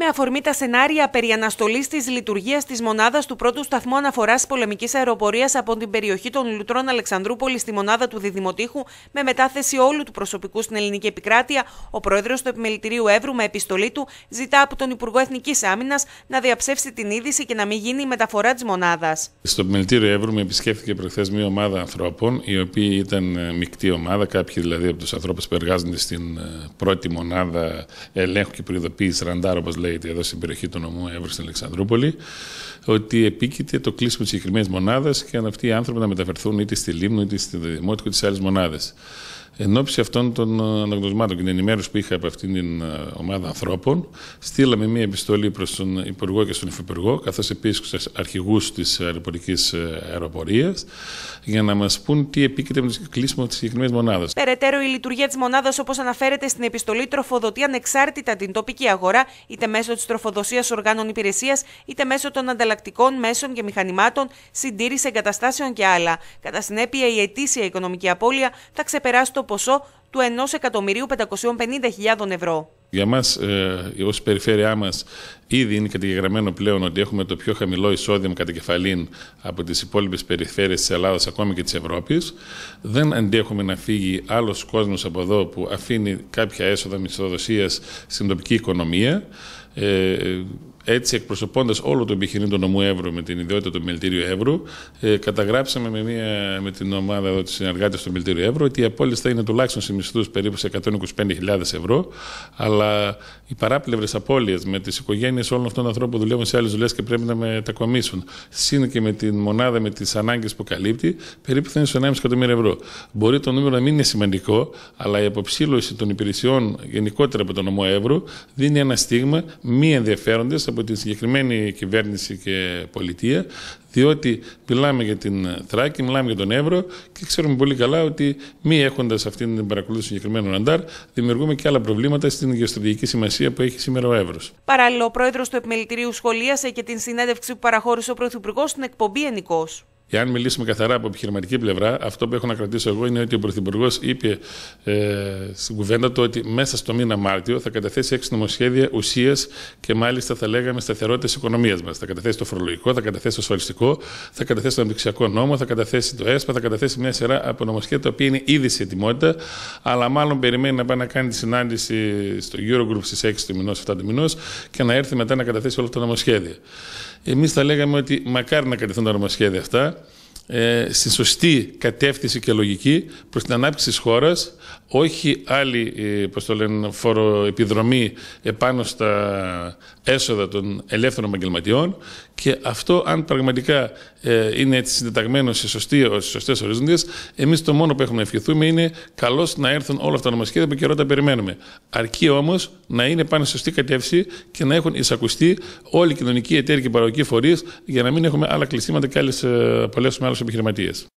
με αφορμή τα σενάρια περί αναστολής της λειτουργίας της μονάδας του πρώτου σταθμού αναφοράς πολεμικής αεροπορίας από την περιοχή των Λουτρών Αλεξανδρούπολης στη μονάδα του Διδημοτήχου, με μετάθεση όλου του προσωπικού στην ελληνική επικράτεια, ο πρόεδρος του Επιμελητηρίου Εύρου με επιστολή του ζητά από τον Υπουργό Εθνικής Άμυνας να διαψεύσει την είδηση και να μην γίνει η μεταφορά της μονάδας. Στο Επιμελητήριο Εύρου με επισκέφθηκε προχθές μία ομάδα ανθρώπων, η οποία ήταν ε, μεικτή ομάδα, κάποιοι δηλαδή από τους ανθρώπους που εργάζονται στην ε, πρώτη μονάδα ελέγχου και προειδοποίηση ραντάρ, όπως λέγεται εδώ στην περιοχή του νομού Εύρου στην Αλεξανδρούπολη, ότι επίκειται το κλείσιμο της συγκεκριμένης μονάδας και αν αυτοί οι άνθρωποι να μεταφερθούν είτε στη Λίμνη, είτε στη Δημότικο της άλλης μονάδας. Εν ώψη αυτών των ε, αναγνωσμάτων και την ενημέρωση που είχα από αυτήν την ε, ομάδα ανθρώπων, στείλαμε μία επιστολή προς τον Υπουργό και στον Υφυπουργό, καθώς επίσης στου αρχηγούς της αεροπορικής ε, αεροπορίας, για να μας πούν τι επίκειται με το κλείσιμο της συγκεκριμένης μονάδας. Περαιτέρω, η λειτουργία της μονάδας, όπως αναφέρεται στην επιστολή, τροφοδοτεί ανεξάρτητα την τοπική αγορά, είτε μέσω της τροφοδοσίας οργάνων υπηρεσίας, είτε μέσω των ανταλλακτικών μέσων και μηχανημάτων, συντήρηση εγκαταστάσεων και άλλα. Κατά συνέπεια, η ετήσια οικονομική απώλεια θα ξεπεράσει το ποσό του 1.550.000 ευρώ. Για μας, ε, ως περιφέρειά μας, ήδη είναι καταγεγραμμένο πλέον ότι έχουμε το πιο χαμηλό εισόδημα κατά κεφαλήν από τις υπόλοιπες περιφέρειες της Ελλάδας, ακόμη και της Ευρώπης. Δεν αντέχουμε να φύγει άλλος κόσμος από εδώ που αφήνει κάποια έσοδα μισθοδοσίας στην τοπική οικονομία. Ε, ε, έτσι, εκπροσωπώντας όλο το επιχειρήν του νομού Εύρου με την ιδιότητα του Μιλτήριου Εύρου, ε, καταγράψαμε με, μια, με την ομάδα εδώ της συνεργάτης του Μιλτήριου Εύρου ότι οι απόλυτε θα είναι τουλάχιστον σε μισθούς περίπου σε 125.000 ευρώ, αλλά οι παράπλευρες απώλειες με τις οικογένειες όλων αυτών των ανθρώπων που δουλεύουν σε άλλες δουλειές και πρέπει να μετακομίσουν, σύν και με την μονάδα με τις ανάγκες που καλύπτει, περίπου θα είναι στο 1,5 εκατομμύριο ευρώ. Μπορεί το νούμερο να μην είναι σημαντικό, αλλά η αποψήλωση των υπηρεσιών γενικότερα από τον νομό Εύρου δίνει ένα στίγμα μη ενδιαφέροντες από τη συγκεκριμένη κυβέρνηση και πολιτεία, διότι μιλάμε για την Θράκη, μιλάμε για τον Εύρο και ξέρουμε πολύ καλά ότι μη έχοντας αυτή την παρακολούθηση συγκεκριμένου ραντάρ, δημιουργούμε και άλλα προβλήματα στην γεωστρατηγική σημασία που έχει σήμερα ο Εύρος. Παράλληλα, ο πρόεδρος του Επιμελητηρίου σχολίασε και την συνέντευξη που παραχώρησε ο Πρωθυπουργός στην εκπομπή Ενικός. Εάν μιλήσουμε καθαρά από επιχειρηματική πλευρά, αυτό που έχω να κρατήσω εγώ είναι ότι ο Πρωθυπουργός είπε ε, στην κουβέντα του ότι μέσα στο μήνα Μάρτιο θα καταθέσει έξι νομοσχέδια ουσίας και μάλιστα θα λέγαμε σταθερότητας οικονομίας μας. Θα καταθέσει το φορολογικό, θα καταθέσει το ασφαλιστικό, θα καταθέσει το αναπτυξιακό νόμο, θα καταθέσει το ΕΣΠΑ, θα καταθέσει μια σειρά από νομοσχέδια τα οποία είναι ήδη σε ετοιμότητα, αλλά μάλλον περιμένει να πάει να κάνει τη συνάντηση στο Eurogroup στις 6 του μηνός, 7 του μηνός και να έρθει μετά να καταθέσει όλα τα νομοσχέδια. Εμείς θα λέγαμε ότι μακάρι να κατευθούν τα νομοσχέδια αυτά ε, στη σωστή κατεύθυνση και λογική προς την ανάπτυξη της χώρας όχι άλλη ε, το λένε, φοροεπιδρομή επάνω στα έσοδα των ελεύθερων επαγγελματιών και αυτό αν πραγματικά ε, είναι έτσι συντεταγμένο σε, σε σωστές οριζοντίες, εμείς το μόνο που έχουμε να ευχηθούμε είναι καλώς να έρθουν όλα αυτά τα νομοσχέδια που καιρό τα περιμένουμε. Αρκεί όμως να είναι πάνω σε σωστή κατεύθυνση και να έχουν εισακουστεί όλοι οι κοινωνικοί εταίροι και παραγωγικοί φορείς για να μην έχουμε άλλα κλεισίματα και άλλες, ε, πολλές με άλλους επιχειρηματίες.